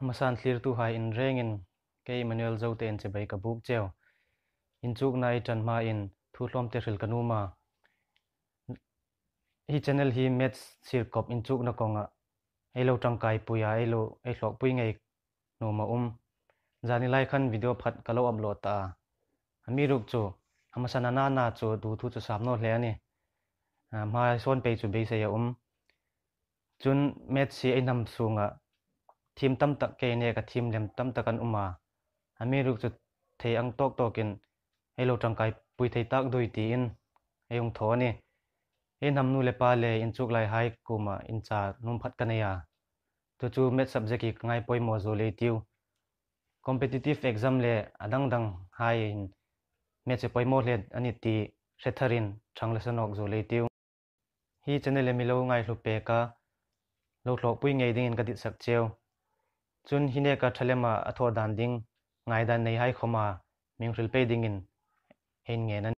masan thlir tu hai in rengin ke manuel zo ten che bai ka buk cheu in chuk nai chan ma in thu hlom te ril kanuma hi channel hi mets sir kop in chuk na konga elo tangkai puya elo ei hlok pui ngai no ma um zani lai khan video phat kalo upload ta ami ruk chu hamasana na na chu du thu chu sam no hle ani ma son pe chu be se ya um chun met si ei nam sunga thim tam tak ke ne ka thim làm tâm tak an uma ami ruk chu thei ang tok tokin elo tangkai pui thei tak doi ti in eyong tho ni e nam nu le pa le in chuk lai hai kuma in cha num phat ka ne ya à. to chu met subject ki ngai poi mo zo le tiêu, competitive exam le adang à, dang hai mét met se poi mo anh ani ti setharin thang le sanok zo le tiêu, hi channel le mi lâu ngai hlu bé cả, lâu thlo bụi ngày đi in cái dit sak cheu chun hine ka thalema athor dan ding ngai dan nei hai khoma mingril pe dingin hen nge